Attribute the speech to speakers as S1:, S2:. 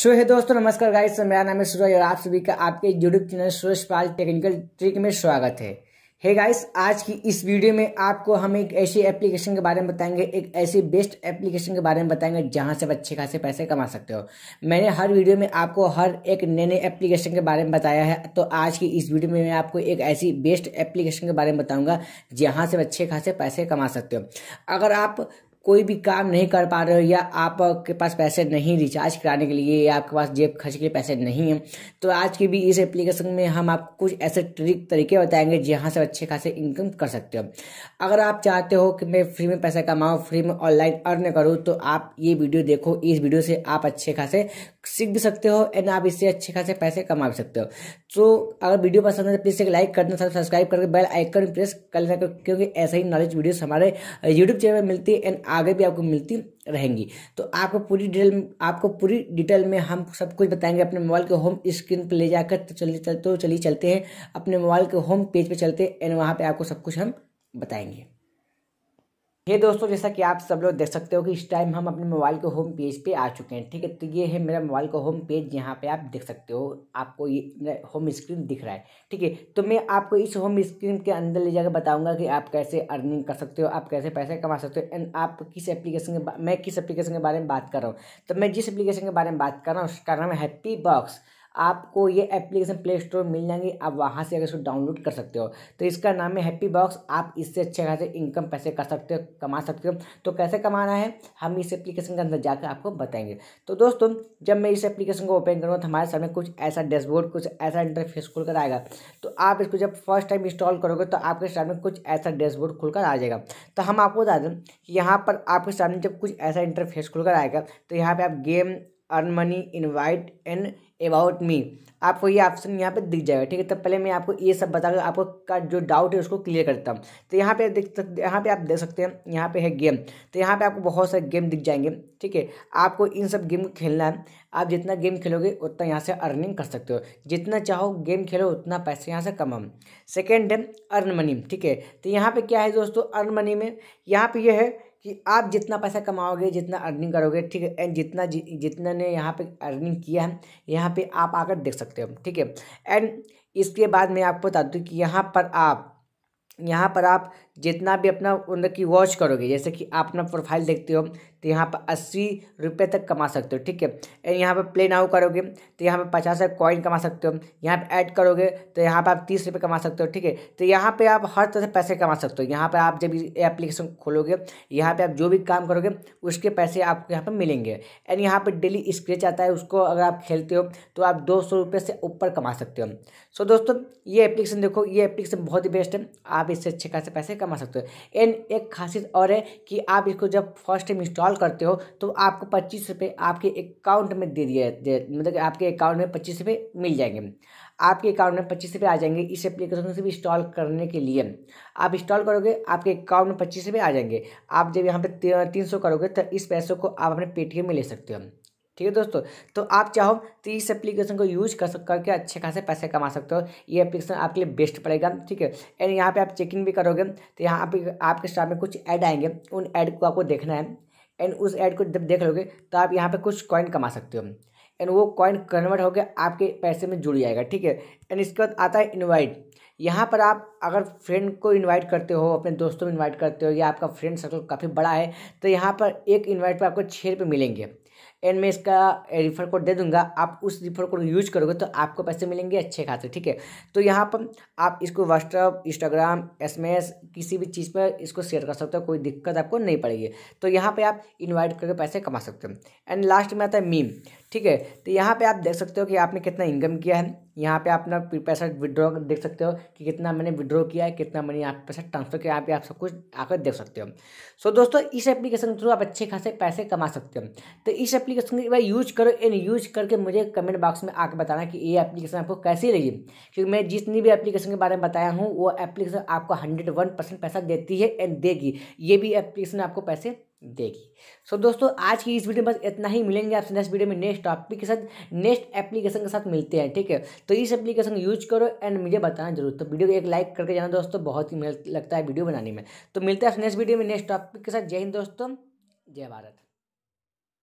S1: सो है दोस्तों नमस्कार गाइस मेरा नाम है सूरज और आप सभी का आपके YouTube channel Suraj Pal technical trick में स्वागत है हे hey गाइस आज की इस वीडियो में आपको हम एक ऐसी एप्लीकेशन के बारे में बताएंगे एक ऐसी बेस्ट एप्लीकेशन के बारे में बताएंगे जहां से आप अच्छे खासे पैसे कमा सकते हो मैंने हर वीडियो में आपको हर एक नए नए एप्लीकेशन के बारे में बताया है तो आज की इस वीडियो में मैं आपको एक ऐसी बेस्ट एप्लीकेशन के बारे में बताऊंगा जहाँ से अच्छे खासे पैसे कमा सकते हो अगर आप कोई भी काम नहीं कर पा रहे हो या आपके पास पैसे नहीं रिचार्ज कराने के लिए या आपके पास जेब खर्च के लिए पैसे नहीं है तो आज की भी इस एप्लीकेशन में हम आपको कुछ ऐसे ट्रिक तरीके बताएंगे जहाँ से अच्छे खासे इनकम कर सकते हो अगर आप चाहते हो कि मैं फ्री में पैसा कमाऊँ फ्री में ऑनलाइन अर्न करूँ तो आप ये वीडियो देखो इस वीडियो से आप अच्छे खासे सीख भी सकते हो एंड आप इससे अच्छे खासे पैसे कमा भी सकते हो तो अगर वीडियो पसंद है तो प्लीज़ एक लाइक करना साथ सब्सक्राइब करके बेल आइकन प्रेस कर लेना क्योंकि ऐसे ही नॉलेज वीडियोस हमारे यूट्यूब चैनल में मिलती है एंड आगे भी आपको मिलती रहेंगी तो आपको पूरी डिटेल आपको पूरी डिटेल में हम सब कुछ बताएंगे अपने मोबाइल के होम स्क्रीन पर ले जाकर तो चलिए चल, तो चलिए चलते हैं अपने मोबाइल के होम पेज पर पे चलते हैं एंड वहाँ पर आपको सब कुछ हम बताएंगे ये दोस्तों जैसा कि आप सब लोग देख सकते हो कि इस टाइम हम अपने मोबाइल के होम पेज पे आ चुके हैं ठीक है तो ये है मेरा मोबाइल का होम पेज यहाँ पे आप देख सकते हो आपको ये मेरा होम स्क्रीन दिख रहा है ठीक है तो मैं आपको इस होम स्क्रीन के अंदर ले जाकर बताऊंगा कि आप कैसे अर्निंग कर सकते हो आप कैसे पैसे कमा सकते हो एंड आप किस एप्लीकेशन के मैं किस एप्लीकेशन के बारे में बात कर रहा हूँ तो मैं जिस एप्लीकेशन के बारे में बात कर रहा हूँ उसका नाम है हैप्पी बॉक्स आपको ये एप्लीकेशन प्ले स्टोर मिल जाएंगी आप वहाँ से अगर इसको डाउनलोड कर सकते हो तो इसका नाम है हैप्पी बॉक्स आप इससे अच्छे खासे इनकम पैसे कर सकते हो कमा सकते हो तो कैसे कमाना है हम इस एप्लीकेशन के अंदर जाकर आपको बताएंगे तो दोस्तों जब मैं इस एप्लीकेशन को ओपन करूँगा तो हमारे सामने कुछ ऐसा डैशबोर्ड कुछ ऐसा इंटरफेस खुल कर आएगा तो आप इसको जब फर्स्ट टाइम इंस्टॉल करोगे तो आपके सामने कुछ ऐसा डैशबोर्ड खुलकर आ जाएगा तो हम आपको बता दें कि यहाँ पर आपके सामने जब कुछ ऐसा इंटरफेस खुलकर आएगा तो यहाँ पर आप game earn money invite and about me आपको ये ऑप्शन यहाँ पे दिख जाएगा ठीक है तब पहले मैं आपको ये सब बता कर आपको का जो डाउट है उसको क्लियर करता हूँ तो यहाँ पे देख सकते यहाँ पे आप देख सकते हैं यहाँ पे है गेम तो यहाँ पे आपको बहुत सारे गेम दिख जाएंगे ठीक है आपको इन सब गेम को खेलना है आप जितना गेम खेलोगे उतना यहाँ से अर्निंग कर सकते हो जितना चाहो गेम खेलो उतना पैसे यहाँ से कमाओ सेकेंड है अर्न मनी ठीक है तो यहाँ पर क्या है दोस्तों अर्न मनी में यहाँ पर यह है कि आप जितना पैसा कमाओगे जितना अर्निंग करोगे ठीक है एंड जितना जि, जितना ने यहाँ पे अर्निंग किया है यहाँ पे आप आकर देख सकते हो ठीक है एंड इसके बाद मैं आपको बता दूँ कि यहाँ पर आप यहाँ पर आप जितना भी अपना मतलब कि वॉच करोगे जैसे कि आप अपना प्रोफाइल देखते हो तो यहाँ पर अस्सी रुपये तक कमा सकते हो ठीक है यहाँ पर प्ले नाउ करोगे तो यहाँ पर पचास रुपये कॉइन कमा सकते हो यहाँ पर ऐड करोगे तो यहाँ पर आप तीस रुपये कमा सकते हो ठीक है तो यहाँ पर आप हर तरह से पैसे कमा सकते हो यहाँ पर आप जब एप्लीकेशन खोलोगे यहाँ पर आप जो भी काम करोगे उसके पैसे आपको यहाँ पर मिलेंगे एंड यहाँ पर डेली स्क्रेच आता है उसको अगर आप खेलते हो तो आप दो सौ रुपये से ऊपर कमा सकते हो सो दोस्तों ये एप्लीकेशन देखो ये एप्लीकेशन बहुत ही बेस्ट है आप इससे अच्छे खासे पैसे कमा सकते हो एंड एक खासियत और है कि आप इसको जब फर्स्ट टाइम इंस्टॉल करते हो तो आपको पच्चीस रुपये आपके अकाउंट में दे दिया मतलब आपके अकाउंट में पच्चीस रुपये मिल जाएंगे आपके अकाउंट में पच्चीस रुपये आ जाएंगे इस एप्लीकेशन से भी इंस्टॉल करने के लिए आप इंस्टॉल करोगे आपके अकाउंट में पच्चीस रुपये आ जाएंगे आप जब यहाँ पे तीन सौ करोगे तो इस पैसों को आप अपने पेटीएम में ले सकते हो ठीक है दोस्तों तो आप चाहो तो इस एप्लीकेशन को यूज कर सक करके अच्छे खासे पैसे कमा सकते हो ये एप्लीकेशन आपके लिए बेस्ट पड़ेगा ठीक है एंड यहाँ पे आप चेकिंग भी करोगे तो यहाँ पे आपके स्टाफ में कुछ ऐड आएंगे उन ऐड को आपको देखना है एंड उस ऐड को जब देख लोगे तो आप यहाँ पर कुछ कॉइन कमा सकते हो एंड वो कॉइन कन्वर्ट होकर आपके पैसे में जुड़ जाएगा ठीक है एंड इसके बाद आता है इन्वाइट यहाँ पर आप अगर फ्रेंड को इनवाइट करते हो अपने दोस्तों में इनवाइट करते हो या आपका फ्रेंड सर्कल काफ़ी बड़ा है तो यहाँ पर एक इनवाइट पर आपको छः रुपये मिलेंगे एंड मैं इसका रिफर कोड दे दूंगा आप उस रिफर कोड यूज करोगे तो आपको पैसे मिलेंगे अच्छे खासे ठीक है तो यहाँ पर आप इसको व्हाट्सअप इंस्टाग्राम एस किसी भी चीज़ पर इसको शेयर कर सकते हो कोई दिक्कत आपको नहीं पड़ेगी तो यहाँ पर आप इन्वाइट करके पैसे कमा सकते हो एंड लास्ट में आता है मीम ठीक है तो यहाँ पर आप देख सकते हो कि आपने कितना इनकम किया है यहाँ पे अपना पैसा विड्रॉ देख सकते हो कि कितना मैंने विड्रॉ किया है कितना मैंने आप पैसा ट्रांसफर किया यहाँ पे आप सब कुछ आकर देख सकते हो सो so, दोस्तों इस एप्लीकेशन के थ्रू आप अच्छे खासे पैसे कमा सकते हो तो इस एप्लीकेशन की बाद यूज करो एंड यूज करके मुझे कमेंट बॉक्स में आकर बताना कि ये एप्लीकेशन आपको कैसी लगी क्योंकि मैं जितनी भी एप्लीकेशन के बारे में बताया हूँ वो एप्लीकेशन आपको हंड्रेड वन परसेंट पैसा देती है एंड देगी ये भी एप्लीकेशन आपको पैसे देगी सो so, दोस्तों आज की इस वीडियो में बस इतना ही मिलेंगे आपसे नेक्स्ट वीडियो में नेक्स्ट टॉपिक के साथ नेक्स्ट एप्लीकेशन के साथ मिलते हैं ठीक है तो इस एप्लीकेशन यूज करो एंड मुझे बताना जरूर तो वीडियो को एक लाइक करके जाना दोस्तों बहुत ही मेहनत लगता है वीडियो बनाने में तो मिलते हैं नेक्स्ट वीडियो में नेक्स्ट टॉपिक के साथ जय हिंद दोस्तों जय भारत